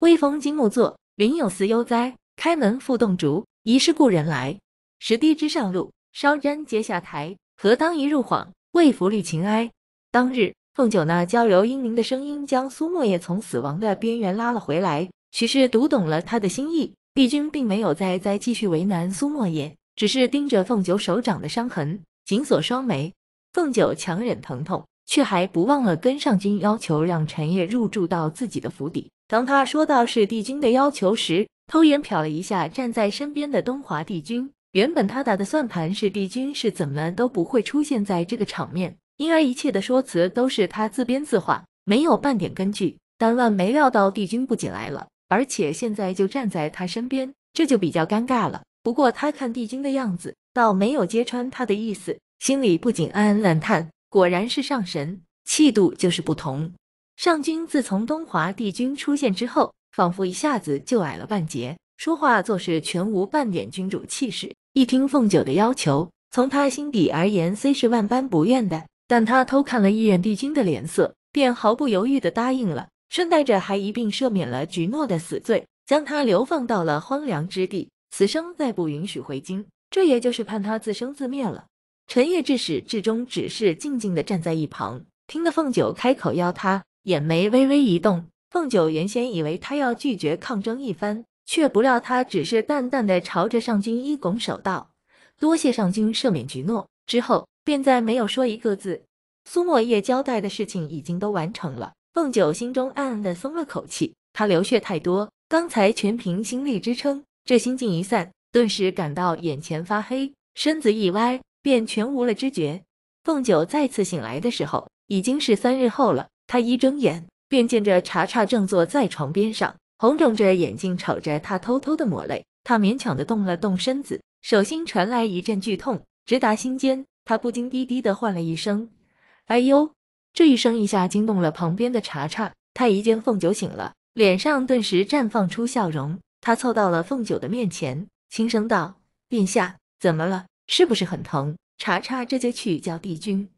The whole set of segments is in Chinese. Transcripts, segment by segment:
微风惊木作，云有思悠哉。开门复动竹，疑是故人来。石堤之上路，烧毡接下台。何当一入恍，为拂绿情哀。当日，凤九那娇柔英灵的声音，将苏莫叶从死亡的边缘拉了回来。许是读懂了他的心意，帝君并没有再再继续为难苏莫叶，只是盯着凤九手掌的伤痕，紧锁双眉。凤九强忍疼痛，却还不忘了跟上君要求，让陈烨入住到自己的府邸。当他说到是帝君的要求时，偷眼瞟了一下站在身边的东华帝君。原本他打的算盘是帝君是怎么都不会出现在这个场面，因而一切的说辞都是他自编自画，没有半点根据。但万没料到帝君不仅来了，而且现在就站在他身边，这就比较尴尬了。不过他看帝君的样子，倒没有揭穿他的意思，心里不禁暗暗暗叹：果然是上神，气度就是不同。上君自从东华帝君出现之后，仿佛一下子就矮了半截，说话做事全无半点君主气势。一听凤九的要求，从他心底而言虽是万般不愿的，但他偷看了一眼帝君的脸色，便毫不犹豫地答应了，顺带着还一并赦免了菊诺的死罪，将他流放到了荒凉之地，此生再不允许回京，这也就是判他自生自灭了。陈夜至始至终只是静静地站在一旁，听得凤九开口邀他。眼眉微微一动，凤九原先以为他要拒绝抗争一番，却不料他只是淡淡的朝着上君一拱手道：“多谢上君赦免局诺。”之后便再没有说一个字。苏墨叶交代的事情已经都完成了，凤九心中暗暗的松了口气。他流血太多，刚才全凭心力支撑，这心劲一散，顿时感到眼前发黑，身子一歪，便全无了知觉。凤九再次醒来的时候，已经是三日后了。他一睁眼，便见着茶茶正坐在床边上，红肿着眼睛瞅着他，偷偷的抹泪。他勉强的动了动身子，手心传来一阵剧痛，直达心间。他不禁低低的唤了一声：“哎呦！”这一声一下惊动了旁边的茶茶。他一见凤九醒了，脸上顿时绽放出笑容。他凑到了凤九的面前，轻声道：“殿下，怎么了？是不是很疼？”茶茶这就去叫帝君。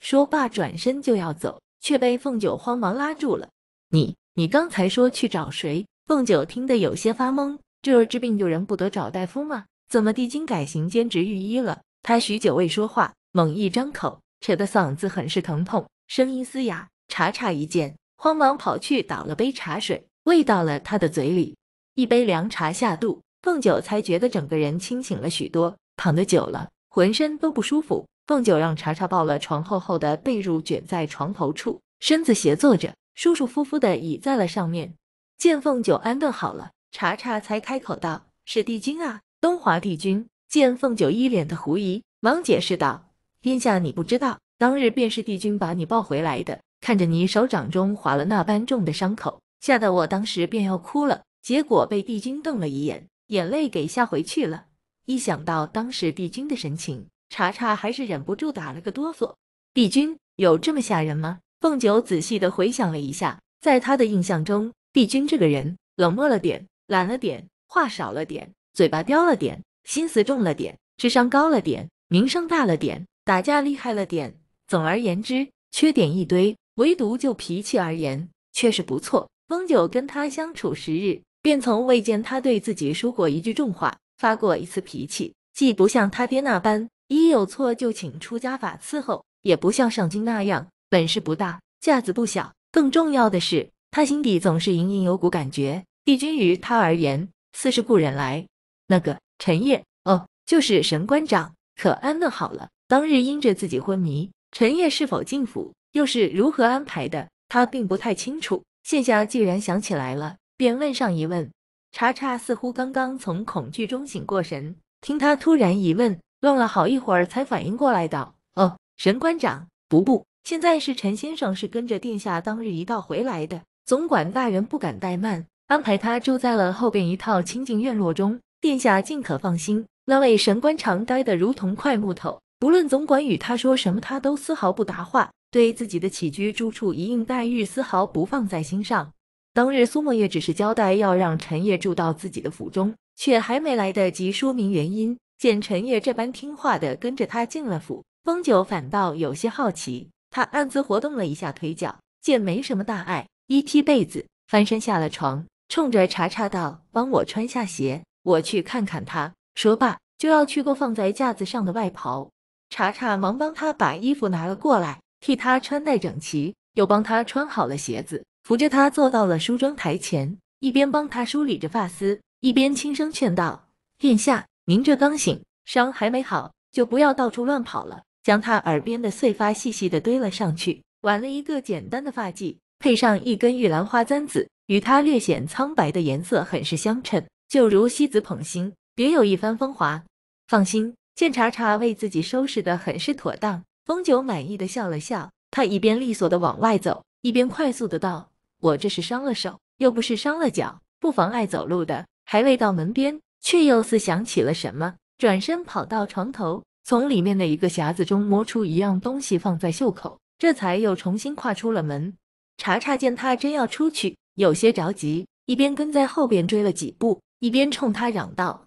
说罢，转身就要走。却被凤九慌忙拉住了。你，你刚才说去找谁？凤九听得有些发懵，这治病救人不得找大夫吗？怎么帝京改行兼职御医了？他许久未说话，猛一张口，扯得嗓子很是疼痛，声音嘶哑。茶茶一见，慌忙跑去倒了杯茶水，喂到了他的嘴里。一杯凉茶下肚，凤九才觉得整个人清醒了许多。躺得久了，浑身都不舒服。凤九让查查抱了床厚厚的被褥卷在床头处，身子斜坐着，舒舒服服的倚在了上面。见凤九安顿好了，查查才开口道：“是帝君啊，东华帝君。”见凤九一脸的狐疑，忙解释道：“殿下你不知道，当日便是帝君把你抱回来的。看着你手掌中划了那般重的伤口，吓得我当时便要哭了，结果被帝君瞪了一眼，眼泪给吓回去了。一想到当时帝君的神情……”查查还是忍不住打了个哆嗦。帝君有这么吓人吗？凤九仔细的回想了一下，在他的印象中，帝君这个人冷漠了点，懒了点，话少了点，嘴巴刁了点，心思重了点，智商高了点，名声大了点，打架厉害了点。总而言之，缺点一堆，唯独就脾气而言，却是不错。凤九跟他相处十日，便从未见他对自己说过一句重话，发过一次脾气，既不像他爹那般。一有错就请出家法伺候，也不像上京那样本事不大，架子不小。更重要的是，他心底总是隐隐有股感觉，帝君于他而言似是故人来。那个陈烨，哦，就是神官长，可安顿好了？当日因着自己昏迷，陈烨是否进府，又是如何安排的？他并不太清楚。现下既然想起来了，便问上一问。查查似乎刚刚从恐惧中醒过神，听他突然一问。愣了好一会儿，才反应过来道：“哦，神官长，不不，现在是陈先生是跟着殿下当日一道回来的。总管大人不敢怠慢，安排他住在了后边一套清净院落中。殿下尽可放心。那位神官长呆得如同块木头，不论总管与他说什么，他都丝毫不答话，对自己的起居住处一应待遇丝毫不放在心上。当日苏墨月只是交代要让陈烨住到自己的府中，却还没来得及说明原因。”见陈烨这般听话的跟着他进了府，风九反倒有些好奇。他暗自活动了一下腿脚，见没什么大碍，一踢被子，翻身下了床，冲着茶茶道：“帮我穿下鞋，我去看看他。”说罢就要去过放在架子上的外袍，茶茶忙帮他把衣服拿了过来，替他穿戴整齐，又帮他穿好了鞋子，扶着他坐到了梳妆台前，一边帮他梳理着发丝，一边轻声劝道：“殿下。”您这刚醒，伤还没好，就不要到处乱跑了。将他耳边的碎发细细的堆了上去，挽了一个简单的发髻，配上一根玉兰花簪子，与他略显苍白的颜色很是相称，就如西子捧心，别有一番风华。放心，见查查为自己收拾的很是妥当，风九满意的笑了笑。他一边利索的往外走，一边快速的道：“我这是伤了手，又不是伤了脚，不妨碍走路的。”还未到门边。却又似想起了什么，转身跑到床头，从里面的一个匣子中摸出一样东西，放在袖口，这才又重新跨出了门。查查见他真要出去，有些着急，一边跟在后边追了几步，一边冲他嚷道：“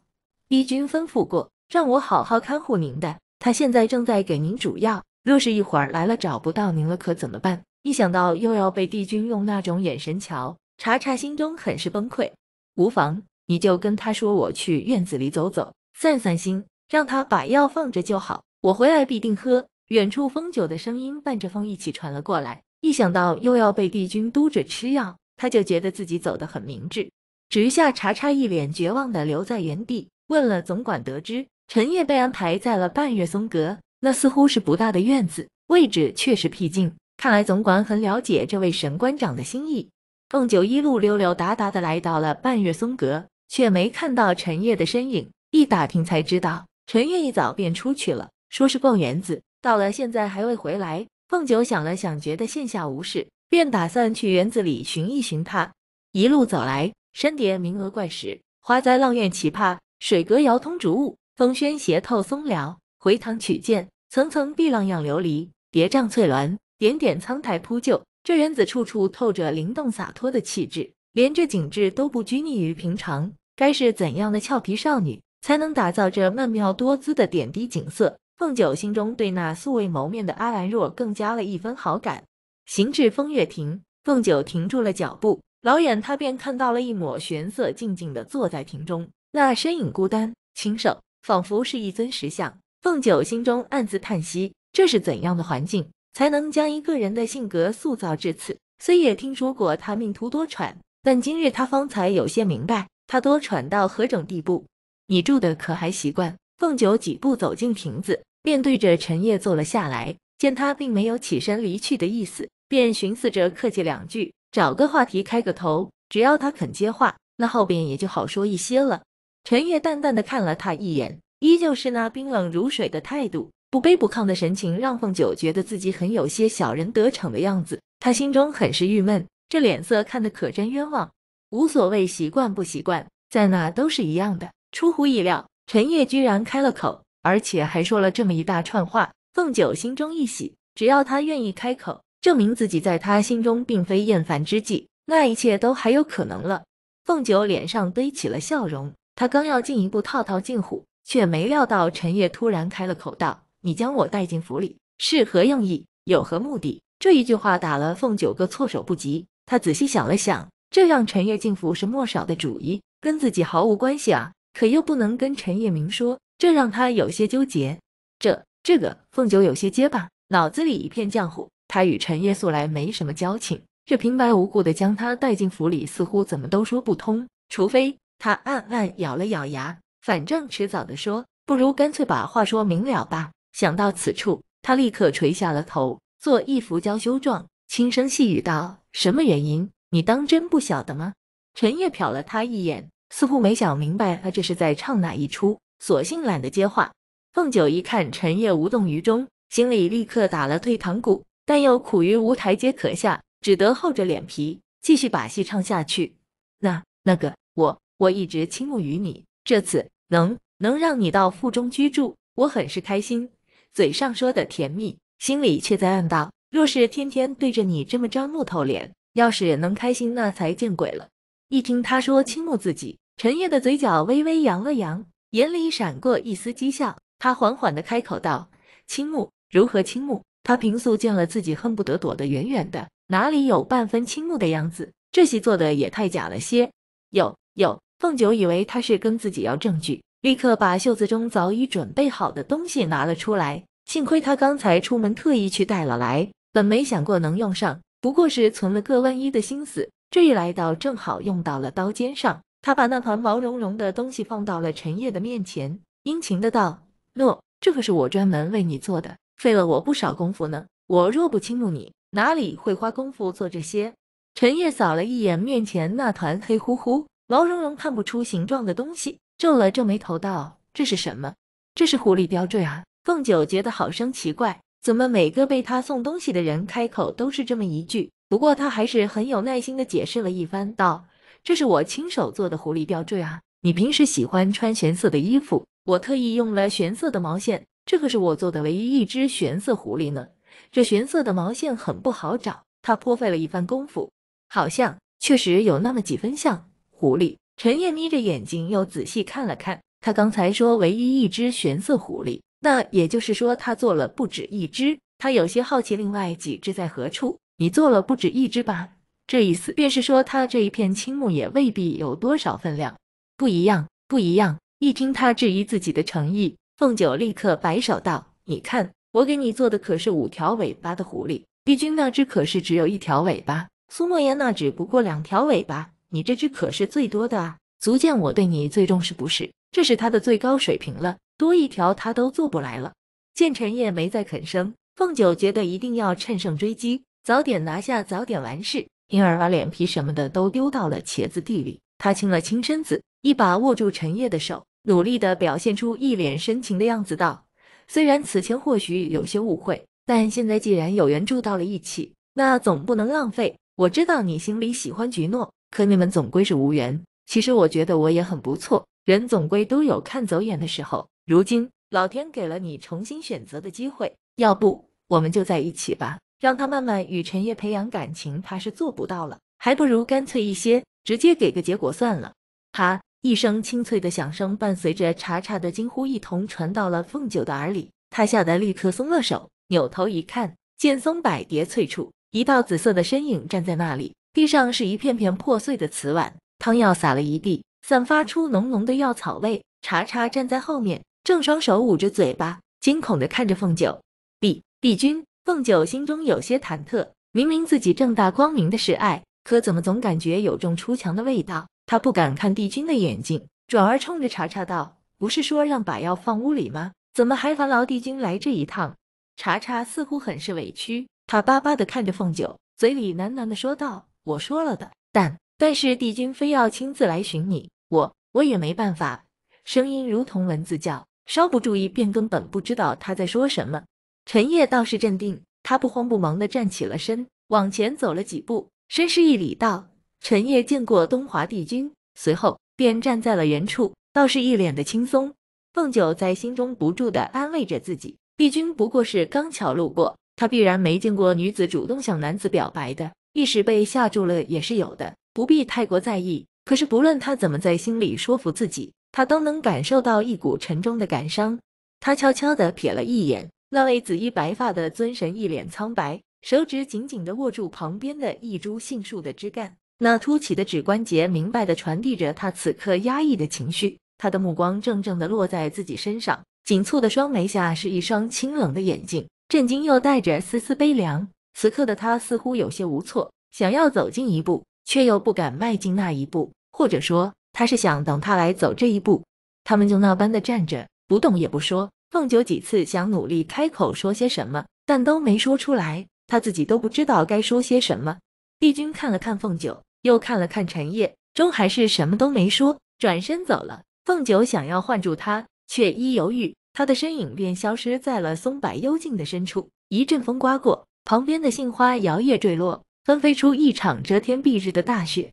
帝君吩咐过，让我好好看护您的。他现在正在给您煮药，若是一会儿来了找不到您了，可怎么办？”一想到又要被帝君用那种眼神瞧，查查心中很是崩溃。无妨。你就跟他说我去院子里走走，散散心，让他把药放着就好，我回来必定喝。远处风酒的声音伴着风一起传了过来，一想到又要被帝君督着吃药，他就觉得自己走得很明智。只下查查一脸绝望的留在原地，问了总管，得知陈烨被安排在了半月松阁，那似乎是不大的院子，位置确实僻静，看来总管很了解这位神官长的心意。凤九一路溜溜达达的来到了半月松阁。却没看到陈烨的身影，一打听才知道，陈烨一早便出去了，说是逛园子，到了现在还未回来。凤九想了想，觉得线下无事，便打算去园子里寻一寻他。一路走来，山叠名额怪石，花栽浪苑奇葩，水阁遥通竹雾，风轩斜透松寮。回塘曲涧，层层碧浪漾琉璃，叠嶂翠峦，点点苍苔铺就。这园子处处透着灵动洒脱的气质。连这景致都不拘泥于平常，该是怎样的俏皮少女才能打造这曼妙多姿的点滴景色？凤九心中对那素未谋面的阿兰若更加了一分好感。行至风月亭，凤九停住了脚步，老远他便看到了一抹玄色，静静的坐在亭中，那身影孤单清瘦，仿佛是一尊石像。凤九心中暗自叹息：这是怎样的环境，才能将一个人的性格塑造至此？虽也听说过他命途多舛。但今日他方才有些明白，他多喘到何种地步。你住的可还习惯？凤九几步走进亭子，面对着陈烨坐了下来。见他并没有起身离去的意思，便寻思着客气两句，找个话题开个头。只要他肯接话，那后边也就好说一些了。陈夜淡淡的看了他一眼，依旧是那冰冷如水的态度，不卑不亢的神情让凤九觉得自己很有些小人得逞的样子，他心中很是郁闷。这脸色看得可真冤枉，无所谓习惯不习惯，在哪都是一样的。出乎意料，陈烨居然开了口，而且还说了这么一大串话。凤九心中一喜，只要他愿意开口，证明自己在他心中并非厌烦之计，那一切都还有可能了。凤九脸上堆起了笑容，他刚要进一步套套近乎，却没料到陈烨突然开了口道：“你将我带进府里是何用意？有何目的？”这一句话打了凤九个措手不及。他仔细想了想，这让陈月进府是莫少的主意，跟自己毫无关系啊。可又不能跟陈月明说，这让他有些纠结。这……这个凤九有些结巴，脑子里一片浆糊。他与陈叶素来没什么交情，这平白无故的将他带进府里，似乎怎么都说不通。除非……他暗暗咬了咬牙，反正迟早的说，不如干脆把话说明了吧。想到此处，他立刻垂下了头，做一副娇羞状，轻声细语道。什么原因？你当真不晓得吗？陈烨瞟了他一眼，似乎没想明白他这是在唱哪一出，索性懒得接话。凤九一看陈烨无动于衷，心里立刻打了退堂鼓，但又苦于无台阶可下，只得厚着脸皮继续把戏唱下去。那那个我我一直倾慕于你，这次能能让你到府中居住，我很是开心。嘴上说的甜蜜，心里却在暗道。若是天天对着你这么张木头脸，要是能开心那才见鬼了！一听他说倾慕自己，陈烨的嘴角微微扬了扬，眼里闪过一丝讥笑。他缓缓的开口道：“倾慕？如何倾慕？他平素见了自己恨不得躲得远远的，哪里有半分倾慕的样子？这戏做的也太假了些。”有有，凤九以为他是跟自己要证据，立刻把袖子中早已准备好的东西拿了出来。幸亏他刚才出门特意去带了来。本没想过能用上，不过是存了个万一的心思。这一来到正好用到了刀尖上。他把那团毛茸茸的东西放到了陈烨的面前，殷勤的道：“诺，这可是我专门为你做的，费了我不少功夫呢。我若不倾慕你，哪里会花功夫做这些？”陈烨扫了一眼面前那团黑乎乎、毛茸茸、看不出形状的东西，皱了皱眉头，道：“这是什么？这是狐狸吊坠啊！”凤九觉得好生奇怪。怎么每个被他送东西的人开口都是这么一句？不过他还是很有耐心的解释了一番，道：“这是我亲手做的狐狸吊坠啊，你平时喜欢穿玄色的衣服，我特意用了玄色的毛线，这可是我做的唯一一只玄色狐狸呢。这玄色的毛线很不好找，他颇费了一番功夫，好像确实有那么几分像狐狸。”陈燕眯着眼睛又仔细看了看，他刚才说唯一一只玄色狐狸。那也就是说，他做了不止一只。他有些好奇，另外几只在何处？你做了不止一只吧？这意思便是说，他这一片青木也未必有多少分量。不一样，不一样！一听他质疑自己的诚意，凤九立刻摆手道：“你看，我给你做的可是五条尾巴的狐狸，帝君那只可是只有一条尾巴，苏莫言那只不过两条尾巴，你这只可是最多的啊！足见我对你最重视，不是？这是他的最高水平了。”多一条他都做不来了。见陈烨没再吭声，凤九觉得一定要趁胜追击，早点拿下，早点完事，因而把脸皮什么的都丢到了茄子地里。他清了清身子，一把握住陈烨的手，努力的表现出一脸深情的样子，道：“虽然此前或许有些误会，但现在既然有缘住到了一起，那总不能浪费。我知道你心里喜欢菊诺，可你们总归是无缘。其实我觉得我也很不错，人总归都有看走眼的时候。”如今老天给了你重新选择的机会，要不我们就在一起吧。让他慢慢与陈烨培养感情，他是做不到了，还不如干脆一些，直接给个结果算了。啪！一声清脆的响声，伴随着查查的惊呼一同传到了凤九的耳里，他吓得立刻松了手，扭头一看，见松柏叠翠处，一道紫色的身影站在那里，地上是一片片破碎的瓷碗，汤药洒了一地，散发出浓浓的药草味。查查站在后面。正双手捂着嘴巴，惊恐的看着凤九。帝帝君，凤九心中有些忐忑。明明自己正大光明的是爱，可怎么总感觉有种出墙的味道？她不敢看帝君的眼睛，转而冲着查查道：“不是说让把药放屋里吗？怎么还烦劳帝君来这一趟？”查查似乎很是委屈，他巴巴的看着凤九，嘴里喃喃的说道：“我说了的，但但是帝君非要亲自来寻你，我我也没办法。”声音如同蚊子叫。稍不注意，便根本不知道他在说什么。陈烨倒是镇定，他不慌不忙地站起了身，往前走了几步，深施一礼道：“陈烨见过东华帝君。”随后便站在了原处，倒是一脸的轻松。凤九在心中不住地安慰着自己，帝君不过是刚巧路过，他必然没见过女子主动向男子表白的，一时被吓住了也是有的，不必太过在意。可是不论他怎么在心里说服自己。他都能感受到一股沉重的感伤。他悄悄地瞥了一眼那位紫衣白发的尊神，一脸苍白，手指紧紧地握住旁边的一株杏树的枝干，那凸起的指关节明白地传递着他此刻压抑的情绪。他的目光怔怔地落在自己身上，紧蹙的双眉下是一双清冷的眼睛，震惊又带着丝丝悲凉。此刻的他似乎有些无措，想要走近一步，却又不敢迈进那一步，或者说。他是想等他来走这一步，他们就那般的站着不动也不说。凤九几次想努力开口说些什么，但都没说出来，他自己都不知道该说些什么。帝君看了看凤九，又看了看陈烨，终还是什么都没说，转身走了。凤九想要唤住他，却一犹豫，他的身影便消失在了松柏幽静的深处。一阵风刮过，旁边的杏花摇曳坠落，纷飞出一场遮天蔽日的大雪。